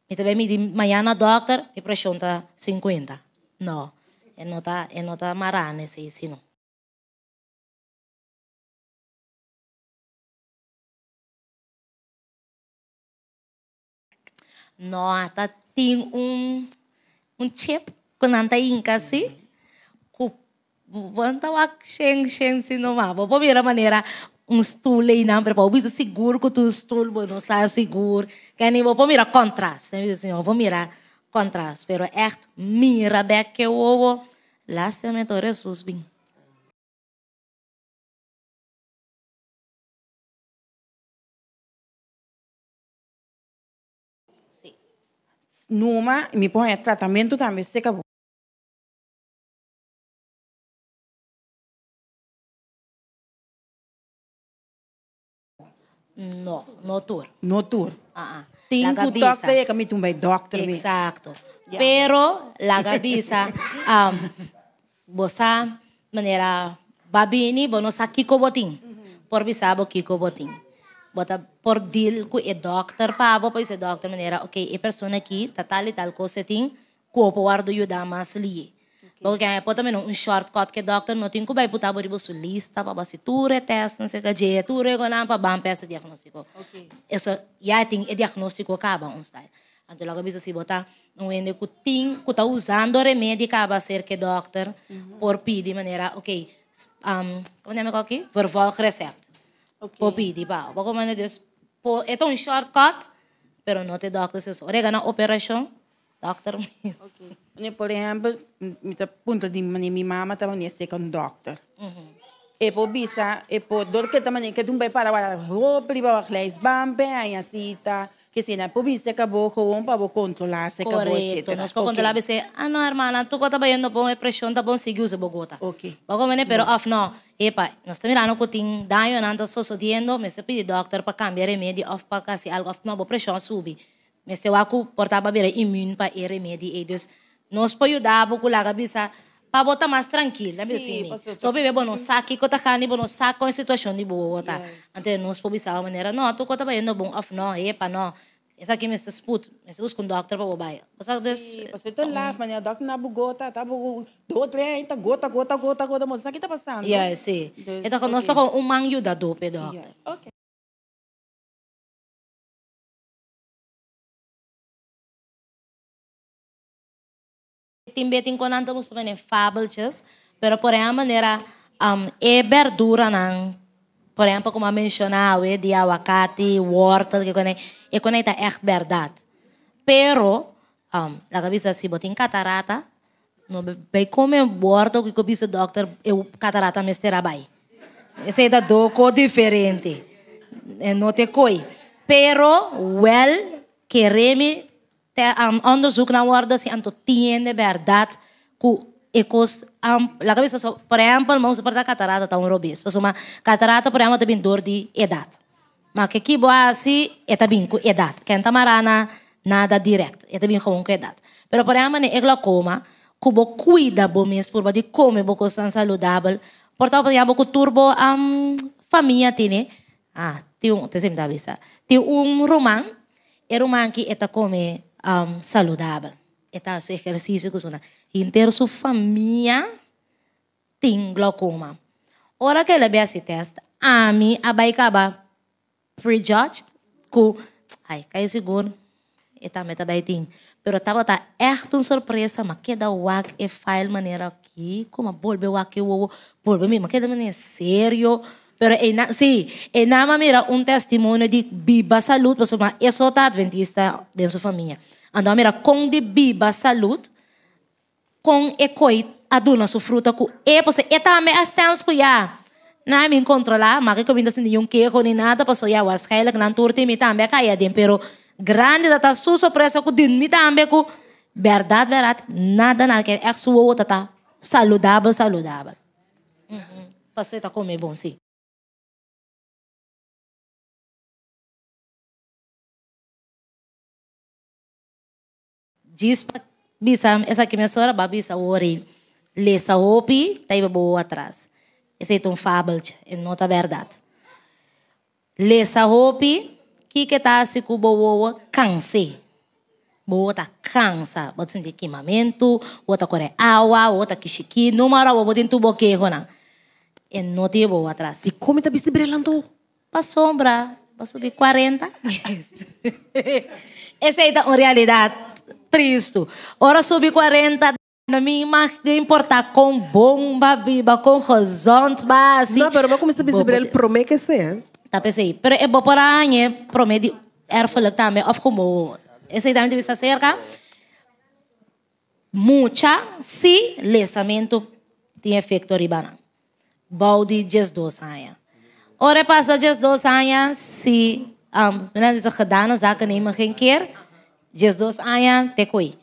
[SPEAKER 1] Y te me disse, amanhã
[SPEAKER 2] doctor, e pressão 50. No, Ele não tá, nota não no. marane se se un chip con anda em
[SPEAKER 1] Bantawak sheng sheng sinuma. Bo mira maneira um stool e não para o seguro que tu stool bom não sai seguro que nem vou mira contraste né assim vou mira
[SPEAKER 2] contraste pero é mira bem que o ovo lá se me torre susbim Numa, me põe tratamento também, se bom. No, no tour. No tour. Ah, ah. Think to doctor, eh, kami to doctor, miss. Exacto.
[SPEAKER 1] Yeah. Pero, lagabisa, um, bosa, manera, babini, bono sa Kiko Boting. Mm-hmm. Por bisabo, Kiko Boting. Bota, por deal ko e doctor pa, bo, pois doctor manera, okay, e persona ki, tatali tal coisa ting, copo guardo yu damas liye. porque Bogaya ah, também tamin un shortcut ke é doctor no tinku bay puta por bosu lista para você ture test na seka je ture ko na para bam pesa diagnóstico. Okay. Eso ya tem e é diagnóstico kaba un style. então logo bisa si bota um ende ku ting que tá usando o remédio que kaba ser que é doctor uhum. por de maneira ok um como é que é aqui vervolg recept. Okay. Por pidi pa. Bogo maneira é po é tão shortcut pero não te doctor se so. Regana operação doctor Mills. Okay. Meneer Polehambel, met di meneer mi mama, ta meneer second
[SPEAKER 2] doctor. Mm
[SPEAKER 1] E poi bisa, e poi dorke ta meneer, que tu vai para wala hopli, ba wakleis bambe, ayasita, que si na po bisa cabo, gewoon pa bo controlar, se cabo, etc. Correcto, nos po controlar, bese, ah no, hermana, tu kota ba yendo po me presión, ta bon sigiu se Bogota. Ok. Bago mene, pero mm. af no. Epa, nós estamos mirando que tem daño, nada sucediendo, me se pide doctor para cambiar remédio, off para casi algo, off não, vou pressão mas se waku portaba bere immune imune para medi e dus nos po yudabo kula kabisa pa bota mais tranquilo, sabe assim? Só bebê bom não saque cota carne bom não saque com situação de boa tá. Ante nós po bisa maneira não, tu cota vai indo bom off não, e é não. Essa aqui me sput, me se busca um doctor para bobai. Passa des. Você tá lá, maneira doctor na bugota, está bugo do trem, tá gota gota gota gota, mas
[SPEAKER 2] aqui tá passando. Yeah, sim. Então nós tá com um mangue da dope, doctor. Okay. timbe tem konan tamo também mane fábulas, mas por ejemplo maneira
[SPEAKER 1] um, é verdura Por exemplo, como eu mencionei, de aguacate, wortel, que quando e é, é quando está é verdade. Mas, a cabeça se botar catarata, não vai comer wortel que cabeça doctor, eu catarata mestre será bem. Esse tá é da doco diferente. Não te coi. Pero, well, quereme um, onderzoek naar worden, si anto tiende verdad ku ecos um, la cabeça so, por exemplo, mãos para catarata tá um robis, mas uma catarata por exemplo também dor de idade. Mas que que boa assim, é também com idade. Quem tá marana nada direto, é também com edad. Pero por exemplo, ne glaucoma, ku bo cuida bo mes por de come bo cosan saludável. Portal por exemplo, ku turbo um, família tine. Ah, tem um, te sempre dá Tem um romã, e romã que é tá come um, saudável. Então, o exercício que suna. Inteiro sua família tem glaucoma. Ora que ele bem esse teste, a mim, a vai acabar prejudged com. Ai, cai seguro. E também também tem. Pero tava tá erto uma surpresa, mas que da wak e file maneira aqui, como a bolbe wak e o bolbe mesmo, que da maneira sério. Pero é na, sim, é na mira um testemunho de biba saúde, mas isso tá adventista dentro da família. Andomira com conde biba saúde, com ecoi aduna sufruta ku e você e também as tens ku ya. Na me controla, mas que comida sem nenhum queijo nem nada, passou ya was kaila que na turte me também caia dem, pero grande da ta su surpresa ku din me também ku
[SPEAKER 2] verdade, verdade, nada nada que é sua outra tá saudável, saudável. Uhum. Passou e ta comer bom sim. Dispa, bisa, essa aqui minha sora, babisa, ori, lê saopi, tá aí boa
[SPEAKER 1] atrás. Esse é um fábula, é nota verdade. Lê saopi, que que tá se cubo boa, canse. Boa tá cansa, bota sentir queimamento, outra core água, outra kishiki, número, bota em tubo queijo, né? É nota boa atrás. E como tá bista brilhando? Pra sombra, pra subir 40. Essa é a realidade. Cristo. Ora subi 40 na minha imagem de importar com bomba biba, com horizonte base. Assim, não, mas pero como se visible ele promé que sea. Eh? Tá pensei, pero é bom para a eh? promé de erfolg também, of como essa idade deve estar cerca. Mucha si lançamento tem efeito ribana. Balde 12 anos. Ora passa 12 anos se um, finaliza gedaan, zaken nemen geen keer. Jesus ayan te koi.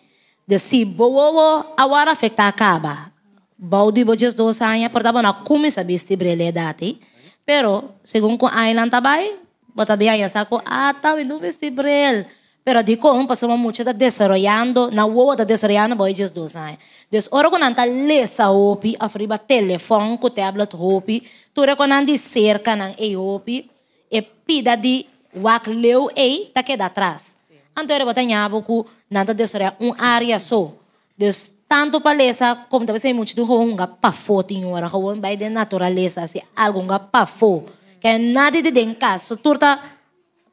[SPEAKER 1] De si bowo awara fekta kaba. Baudi bo Jesus ayan portaba na kumi sabi si brele dati. Pero segun ko ayan tabay, bota bi ayan sako ata windu si brele. Pero di kong pasuma mucho da desarrollando, na uovo da desarrollando boy Jesus ayan. Des ora ko nanta lesa hopi afriba telefon ko tablet hopi. tu ko nandi cerca nang e hopi. E pida di wak leu e ta queda atrás. Antes Antara bertanya buku nanti dia sudah un área so. Dus tanto palesa como talvez sei muito do hong ga pafo tinho era hong by de natureza, se assim, algo ga pafo. Que nada de den caso turta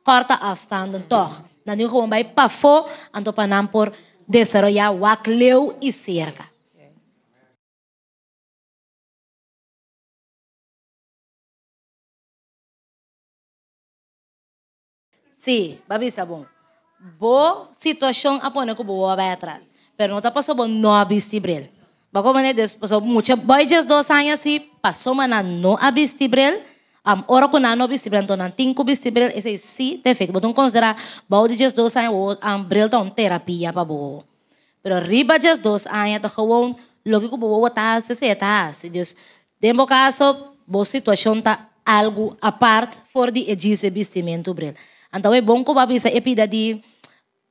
[SPEAKER 1] corta afstanden toch. Na nu hong by pafo anto panam por desarrollar
[SPEAKER 2] wakleu e cerca. Sim, sí, babi sabão. boa situación ah, a pôr que boa vai atrás.
[SPEAKER 1] Pero não tá passando não a vestibrel. Bago mané depois muitas boias dois años assim passou maná não a vestibrel. Um, ora com não vestibrel então ese sí te vestibrel esse sim defeito. Botam considerar boias dois anos um bril tão terapia para boa. Pero riba dias dois años, te gewoon lógico boa tá se se tá se Dios, Demo caso boa situación tá algo aparte for de edise eh, vestimento bril. Então é bom que o papi se epida de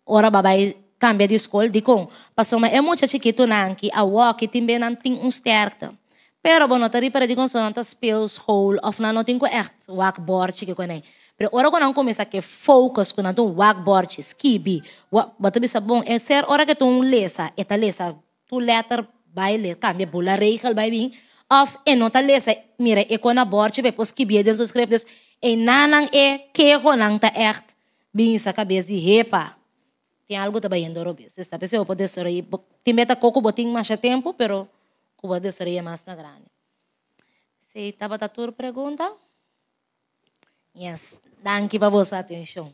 [SPEAKER 1] ora babai cambia de escola, de com. Passou uma é muito tu nanki, a walk também não tem um certo. Pero bom, não para repara de consonantes pills whole of não tem correto. Wak borte que quando Pero ora quando começa que focus quando tu wak borte, skibi, bota bisa bom, é eh, ser ora que tu um lesa, eta lesa, tu letter by letter, cambia bula regel by mim. Of, e não lesa, mira, e quando borte, depois que bia, Deus escreve, Deus, e nanang e queiro nang ta echt. Bin sa cabeça e repa. Tem algo também em Dorobi. Você sabe se eu poder sorrir. Tem meta coco, botinho mais tempo, pero eu poder sorrir é mais na grande. Se estava a tua pergunta? Yes. Danke para vossa atenção.